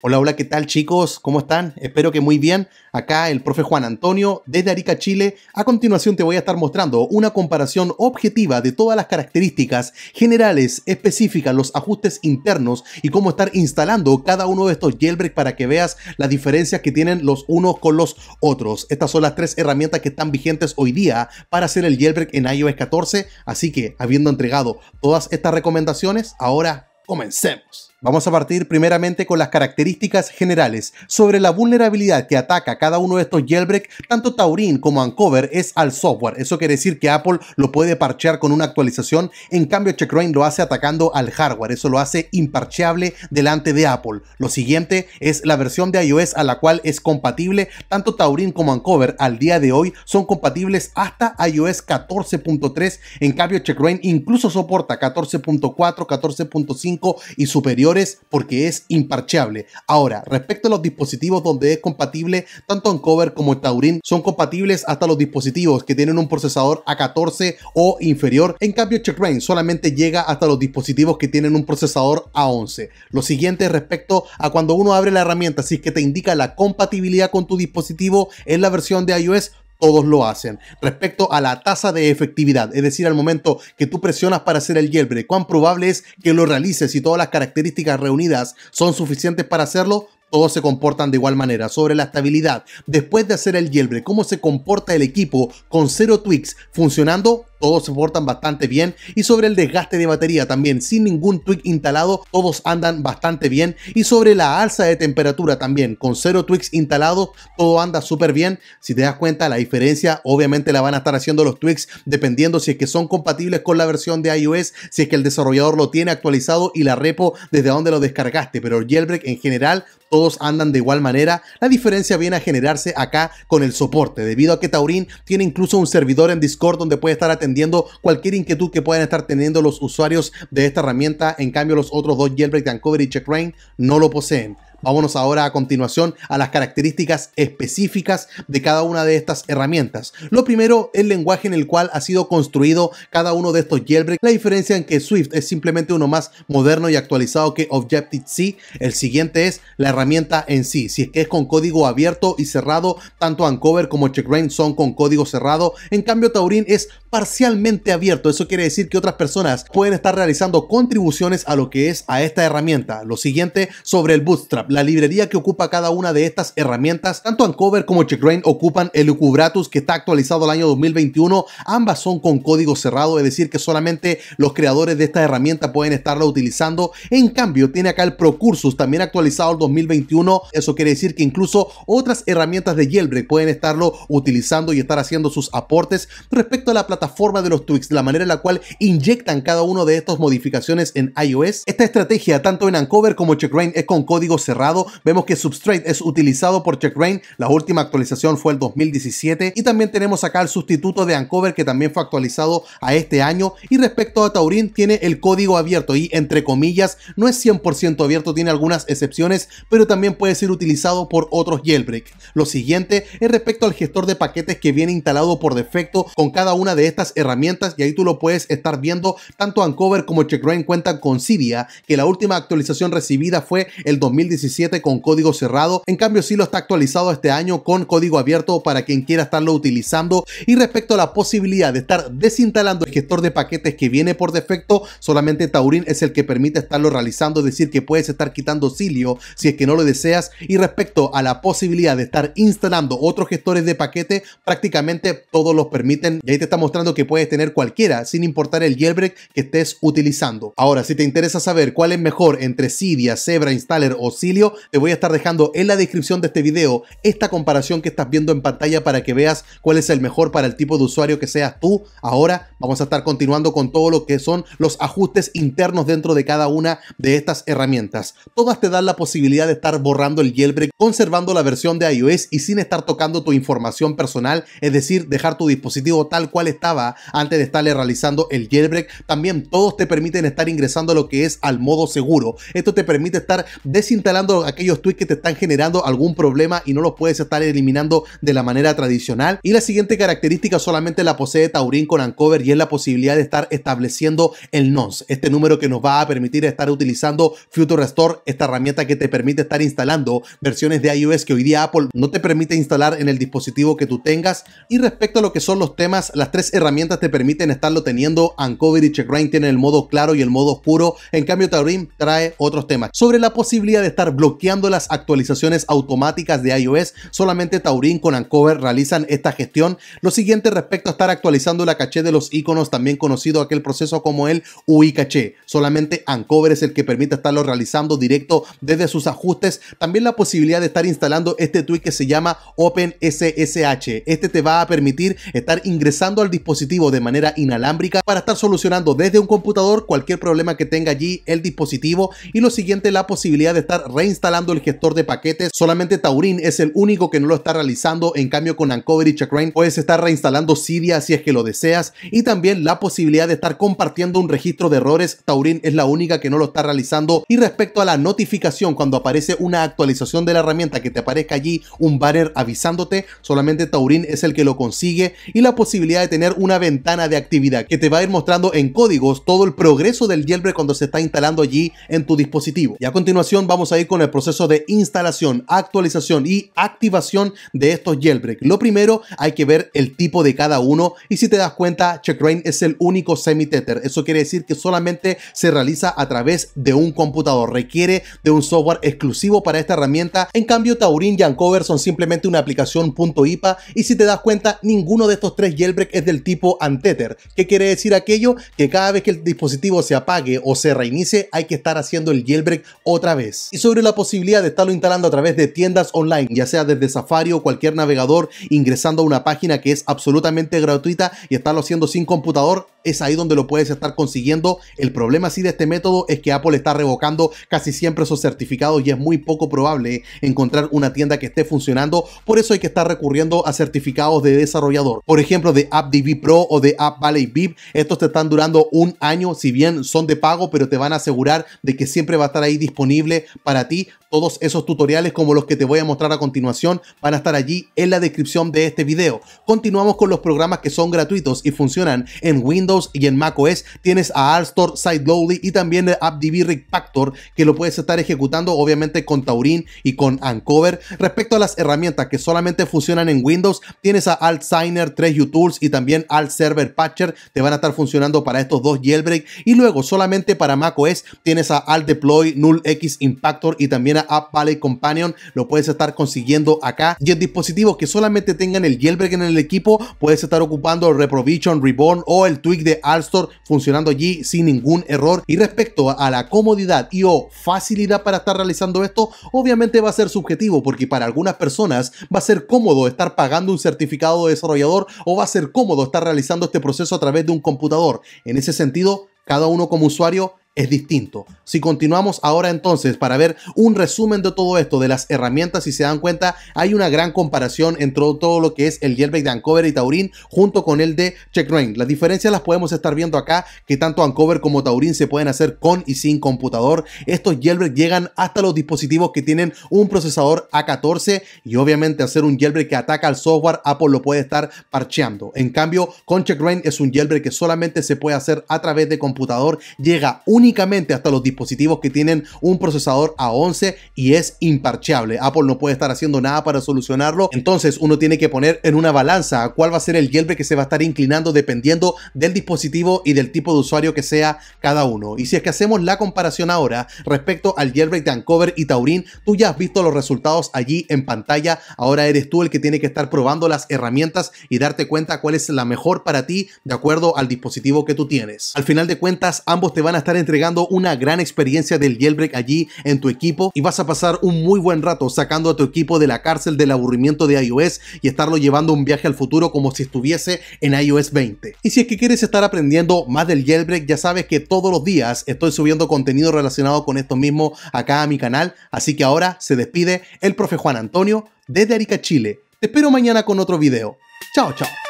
Hola, hola, ¿qué tal chicos? ¿Cómo están? Espero que muy bien. Acá el profe Juan Antonio desde Arica, Chile. A continuación te voy a estar mostrando una comparación objetiva de todas las características generales, específicas, los ajustes internos y cómo estar instalando cada uno de estos jailbreak para que veas las diferencias que tienen los unos con los otros. Estas son las tres herramientas que están vigentes hoy día para hacer el jailbreak en iOS 14. Así que, habiendo entregado todas estas recomendaciones, ahora comencemos. Vamos a partir primeramente con las características generales. Sobre la vulnerabilidad que ataca cada uno de estos jailbreak, tanto Taurin como Uncover es al software. Eso quiere decir que Apple lo puede parchear con una actualización. En cambio, Checkrain lo hace atacando al hardware. Eso lo hace imparcheable delante de Apple. Lo siguiente es la versión de iOS a la cual es compatible. Tanto Taurin como Uncover al día de hoy son compatibles hasta iOS 14.3. En cambio, Checkrain incluso soporta 14.4, 14.5 y superior porque es imparcheable. Ahora, respecto a los dispositivos donde es compatible, tanto en Cover como Taurin son compatibles hasta los dispositivos que tienen un procesador A14 o inferior. En cambio, CheckRain solamente llega hasta los dispositivos que tienen un procesador A11. Lo siguiente respecto a cuando uno abre la herramienta, si es que te indica la compatibilidad con tu dispositivo en la versión de iOS, todos lo hacen. Respecto a la tasa de efectividad, es decir, al momento que tú presionas para hacer el yelbre, cuán probable es que lo realices y todas las características reunidas son suficientes para hacerlo, todos se comportan de igual manera. Sobre la estabilidad, después de hacer el yelbre, cómo se comporta el equipo con cero tweaks funcionando, todos se portan bastante bien y sobre el desgaste de batería también sin ningún tweak instalado todos andan bastante bien y sobre la alza de temperatura también con cero tweaks instalados todo anda súper bien si te das cuenta la diferencia obviamente la van a estar haciendo los tweaks dependiendo si es que son compatibles con la versión de iOS si es que el desarrollador lo tiene actualizado y la repo desde donde lo descargaste pero el jailbreak en general todos andan de igual manera la diferencia viene a generarse acá con el soporte debido a que Taurin tiene incluso un servidor en Discord donde puede estar atendiendo cualquier inquietud que puedan estar teniendo los usuarios de esta herramienta. En cambio, los otros dos, Jailbreak, Uncover y Rain, no lo poseen. Vámonos ahora a continuación a las características específicas de cada una de estas herramientas. Lo primero, el lenguaje en el cual ha sido construido cada uno de estos jailbreaks La diferencia en que Swift es simplemente uno más moderno y actualizado que Objective-C. El siguiente es la herramienta en sí. Si es que es con código abierto y cerrado, tanto Ancover como Checkrain son con código cerrado. En cambio, Taurin es parcialmente abierto. Eso quiere decir que otras personas pueden estar realizando contribuciones a lo que es a esta herramienta. Lo siguiente sobre el Bootstrap la librería que ocupa cada una de estas herramientas, tanto Ancover como CheckRain ocupan el Lucubratus que está actualizado al año 2021. Ambas son con código cerrado, es decir, que solamente los creadores de esta herramienta pueden estarla utilizando. En cambio, tiene acá el Procursus también actualizado al 2021. Eso quiere decir que incluso otras herramientas de Jailbreak pueden estarlo utilizando y estar haciendo sus aportes respecto a la plataforma de los Twix la manera en la cual inyectan cada una de estas modificaciones en iOS. Esta estrategia, tanto en Ancover como CheckRain, es con código cerrado Vemos que Substrate es utilizado por CheckRain. La última actualización fue el 2017. Y también tenemos acá el sustituto de Ancover que también fue actualizado a este año. Y respecto a Taurin, tiene el código abierto y entre comillas no es 100% abierto, tiene algunas excepciones, pero también puede ser utilizado por otros jailbreak. Lo siguiente es respecto al gestor de paquetes que viene instalado por defecto con cada una de estas herramientas y ahí tú lo puedes estar viendo. Tanto Ancover como CheckRain cuentan con Cydia, que la última actualización recibida fue el 2017 con código cerrado. En cambio, si lo está actualizado este año con código abierto para quien quiera estarlo utilizando. Y respecto a la posibilidad de estar desinstalando el gestor de paquetes que viene por defecto, solamente Taurin es el que permite estarlo realizando, es decir, que puedes estar quitando Silio si es que no lo deseas. Y respecto a la posibilidad de estar instalando otros gestores de paquete, prácticamente todos los permiten. Y ahí te está mostrando que puedes tener cualquiera, sin importar el jailbreak que estés utilizando. Ahora, si te interesa saber cuál es mejor entre Cydia, Zebra Installer o Cilio, te voy a estar dejando en la descripción de este video esta comparación que estás viendo en pantalla para que veas cuál es el mejor para el tipo de usuario que seas tú. Ahora vamos a estar continuando con todo lo que son los ajustes internos dentro de cada una de estas herramientas. Todas te dan la posibilidad de estar borrando el jailbreak, conservando la versión de iOS y sin estar tocando tu información personal, es decir, dejar tu dispositivo tal cual estaba antes de estarle realizando el jailbreak. También todos te permiten estar ingresando lo que es al modo seguro. Esto te permite estar desinstalando aquellos tweets que te están generando algún problema y no los puedes estar eliminando de la manera tradicional. Y la siguiente característica solamente la posee Taurin con Uncover y es la posibilidad de estar estableciendo el nonce, este número que nos va a permitir estar utilizando Future Restore, esta herramienta que te permite estar instalando versiones de iOS que hoy día Apple no te permite instalar en el dispositivo que tú tengas. Y respecto a lo que son los temas, las tres herramientas te permiten estarlo teniendo. Uncover y CheckRank tienen el modo claro y el modo oscuro, En cambio, Taurin trae otros temas. Sobre la posibilidad de estar bloqueando las actualizaciones automáticas de iOS. Solamente Taurin con Ancover realizan esta gestión. Lo siguiente respecto a estar actualizando la caché de los iconos, también conocido aquel proceso como el UI caché. Solamente Ancover es el que permite estarlo realizando directo desde sus ajustes. También la posibilidad de estar instalando este tweak que se llama OpenSSH. Este te va a permitir estar ingresando al dispositivo de manera inalámbrica para estar solucionando desde un computador cualquier problema que tenga allí el dispositivo. Y lo siguiente, la posibilidad de estar reinstalando el gestor de paquetes. Solamente Taurin es el único que no lo está realizando. En cambio, con Uncover y Checkrain puedes estar reinstalando Cydia si es que lo deseas. Y también la posibilidad de estar compartiendo un registro de errores. Taurin es la única que no lo está realizando. Y respecto a la notificación, cuando aparece una actualización de la herramienta que te aparezca allí un banner avisándote, solamente Taurin es el que lo consigue. Y la posibilidad de tener una ventana de actividad que te va a ir mostrando en códigos todo el progreso del jailbreak cuando se está instalando allí en tu dispositivo. Y a continuación vamos a ir con el proceso de instalación, actualización y activación de estos jailbreak. Lo primero, hay que ver el tipo de cada uno y si te das cuenta, Checkrain es el único semi-tether. Eso quiere decir que solamente se realiza a través de un computador. Requiere de un software exclusivo para esta herramienta. En cambio, Taurin y Ancover son simplemente una aplicación .ipa y si te das cuenta, ninguno de estos tres jailbreak es del tipo untether, ¿Qué quiere decir aquello? Que cada vez que el dispositivo se apague o se reinicie, hay que estar haciendo el jailbreak otra vez. Y sobre la posibilidad de estarlo instalando a través de tiendas online, ya sea desde Safari o cualquier navegador, ingresando a una página que es absolutamente gratuita y estarlo haciendo sin computador, es ahí donde lo puedes estar consiguiendo. El problema sí de este método es que Apple está revocando casi siempre esos certificados y es muy poco probable encontrar una tienda que esté funcionando, por eso hay que estar recurriendo a certificados de desarrollador, por ejemplo de AppDB Pro o de App Valley VIP, estos te están durando un año, si bien son de pago, pero te van a asegurar de que siempre va a estar ahí disponible para ti. Todos esos tutoriales como los que te voy a mostrar a continuación van a estar allí en la descripción de este video. Continuamos con los programas que son gratuitos y funcionan en Windows y en macOS. Tienes a Side SiteLowly y también el AppDB Pactor que lo puedes estar ejecutando obviamente con Taurin y con Uncover. Respecto a las herramientas que solamente funcionan en Windows, tienes a AltSigner, 3U Tools y también Server Patcher. Te van a estar funcionando para estos dos jailbreak. Y luego solamente para macOS tienes a AltDeploy, NullX Impactor y también a App Companion. Lo puedes estar consiguiendo acá. Y en dispositivos que solamente tengan el jailbreak en el equipo, puedes estar ocupando el Reprovision, Reborn o el tweak de Alstor funcionando allí sin ningún error. Y respecto a la comodidad y o facilidad para estar realizando esto, obviamente va a ser subjetivo porque para algunas personas va a ser cómodo estar pagando un certificado de desarrollador o va a ser cómodo estar realizando este proceso a través de un computador. En ese sentido, cada uno como usuario es distinto. Si continuamos ahora entonces para ver un resumen de todo esto, de las herramientas, si se dan cuenta, hay una gran comparación entre todo lo que es el Jailbreak de Ancover y Taurin junto con el de CheckRain. Las diferencias las podemos estar viendo acá, que tanto Ancover como Taurin se pueden hacer con y sin computador. Estos jailbreak llegan hasta los dispositivos que tienen un procesador A14 y obviamente hacer un jailbreak que ataca al software, Apple lo puede estar parcheando. En cambio, con CheckRain es un jailbreak que solamente se puede hacer a través de computador, llega un únicamente hasta los dispositivos que tienen un procesador A11 y es imparcheable. Apple no puede estar haciendo nada para solucionarlo, entonces uno tiene que poner en una balanza cuál va a ser el yelbe que se va a estar inclinando dependiendo del dispositivo y del tipo de usuario que sea cada uno. Y si es que hacemos la comparación ahora respecto al jailbreak de Ancover y Taurin, tú ya has visto los resultados allí en pantalla, ahora eres tú el que tiene que estar probando las herramientas y darte cuenta cuál es la mejor para ti de acuerdo al dispositivo que tú tienes. Al final de cuentas, ambos te van a estar entre llegando una gran experiencia del jailbreak allí en tu equipo y vas a pasar un muy buen rato sacando a tu equipo de la cárcel del aburrimiento de iOS y estarlo llevando un viaje al futuro como si estuviese en iOS 20. Y si es que quieres estar aprendiendo más del jailbreak, ya sabes que todos los días estoy subiendo contenido relacionado con esto mismo acá a mi canal, así que ahora se despide el profe Juan Antonio desde Arica, Chile. Te espero mañana con otro video. Chao, chao.